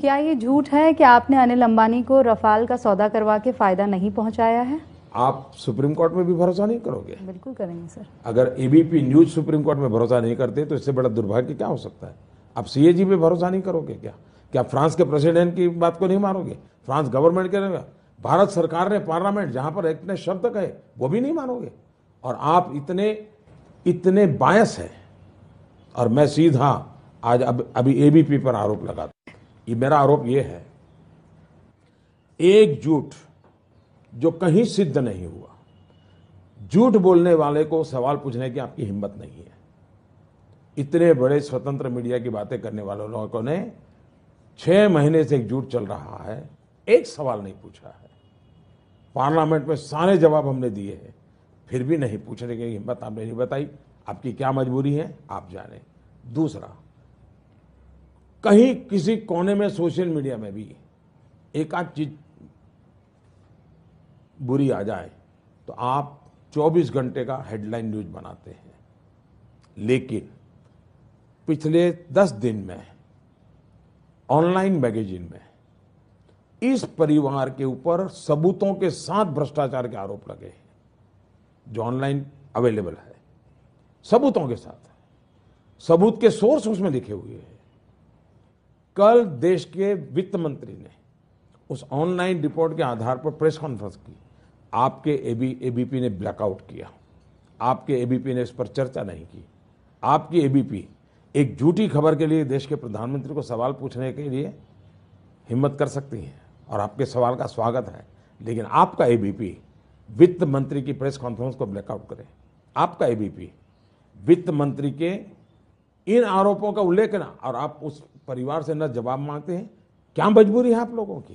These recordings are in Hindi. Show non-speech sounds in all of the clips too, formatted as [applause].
क्या ये झूठ है कि आपने अनिल अंबानी को रफाल का सौदा करवा के फायदा नहीं पहुंचाया है आप सुप्रीम कोर्ट में भी भरोसा नहीं करोगे बिल्कुल करेंगे सर अगर एबीपी न्यूज सुप्रीम कोर्ट में भरोसा नहीं करते तो इससे बड़ा दुर्भाग्य क्या हो सकता है आप सीएजी पे भरोसा नहीं करोगे क्या क्या फ्रांस के प्रेसिडेंट की बात को नहीं मारोगे फ्रांस गवर्नमेंट के भारत सरकार ने पार्लियामेंट जहां पर इतने ने शब्द कहे वो भी नहीं मानोगे और आप इतने इतने बायस हैं और मैं सीधा आज अब अभी एबीपी पर आरोप लगा ये मेरा आरोप ये है एकजुट जो कहीं सिद्ध नहीं हुआ झूठ बोलने वाले को सवाल पूछने की आपकी हिम्मत नहीं है इतने बड़े स्वतंत्र मीडिया की बातें करने वाले लोगों ने छह महीने से झूठ चल रहा है एक सवाल नहीं पूछा है पार्लियामेंट में सारे जवाब हमने दिए हैं फिर भी नहीं पूछने की हिम्मत आपने नहीं बताई आपकी क्या मजबूरी है आप जाने दूसरा कहीं किसी कोने में सोशल मीडिया में भी एक आध चीज बुरी आ जाए तो आप 24 घंटे का हेडलाइन न्यूज बनाते हैं लेकिन पिछले 10 दिन में ऑनलाइन मैगजीन में इस परिवार के ऊपर सबूतों के साथ भ्रष्टाचार के आरोप लगे हैं जो ऑनलाइन अवेलेबल है सबूतों के साथ सबूत के सोर्स उसमें लिखे हुए हैं कल देश के वित्त मंत्री ने उस ऑनलाइन रिपोर्ट के आधार पर प्रेस कॉन्फ्रेंस की आपके एबी एबीपी ने ब्लैकआउट किया आपके एबीपी ने इस पर चर्चा नहीं की आपकी एबीपी एक झूठी खबर के लिए देश के प्रधानमंत्री को सवाल पूछने के लिए हिम्मत कर सकती हैं और आपके सवाल का स्वागत है लेकिन आपका एबीपी वित्त मंत्री की प्रेस कॉन्फ्रेंस को ब्लैकआउट करे आपका एबीपी वित्त मंत्री के इन आरोपों का उल्लेख ना और आप उस परिवार से न जवाब मांगते हैं क्या मजबूरी है आप लोगों की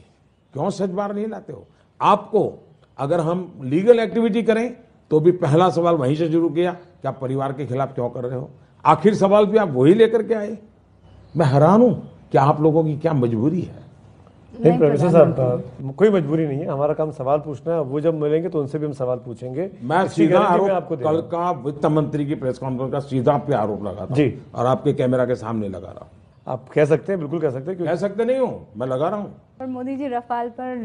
क्यों सजबार नहीं लाते हो आपको अगर हम लीगल एक्टिविटी करें तो भी पहला सवाल वहीं से शुरू किया कि आप परिवार के खिलाफ क्यों कर रहे हो आखिर सवाल भी आप वही लेकर के आए मैं हैरान हूं कि आप लोगों की क्या मजबूरी है नहीं प्रोफेसर साहब कोई मजबूरी नहीं है हमारा काम सवाल पूछना है वो जब मिलेंगे तो उनसे भी हम सवाल पूछेंगे मैं सीधा आरोप आपको कल का वित्त मंत्री की प्रेस कॉन्फ्रेंस का सीधा आप पे आरोप लगा जी और आपके कैमरा के सामने लगा रहा हूँ आप कह सकते हैं बिल्कुल कह सकते हैं कह सकते नहीं हूँ मैं लगा रहा हूँ पर मोदी जी रफाल पर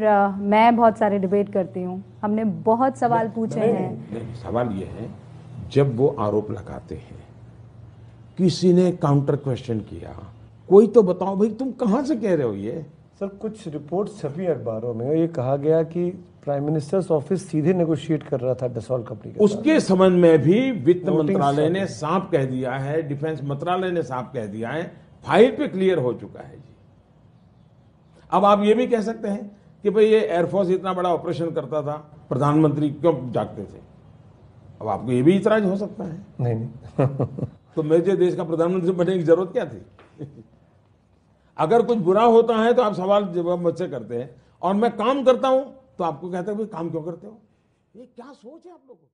मैं बहुत सारे डिबेट करती हूँ हमने बहुत सवाल पूछे हैं सवाल ये है जब वो आरोप लगाते हैं किसी ने काउंटर क्वेश्चन किया कोई तो बताओ भाई तुम कहाँ से कह रहे हो ये सर कुछ रिपोर्ट छपी अखबारों में ये कहा गया कि प्राइम मिनिस्टर्स ऑफिस सीधे नेगोशिएट कर रहा था डसॉल कंपनी उसके संबंध में भी वित्त मंत्रालय ने साफ कह दिया है डिफेंस मंत्रालय ने साफ कह दिया है फाइल पे क्लियर हो चुका है जी अब आप ये भी कह सकते हैं कि भाई ये एयरफोर्स इतना बड़ा ऑपरेशन करता था प्रधानमंत्री क्यों जागते थे अब आपको ये भी इतराज हो सकता है नहीं नहीं [laughs] तो मेरे देश का प्रधानमंत्री बनने की जरूरत क्या थी अगर कुछ बुरा होता है तो आप सवाल जवाब मुझसे करते हैं और मैं काम करता हूं तो आपको कहते हैं काम क्यों करते हो ये क्या सोच है आप लोगों की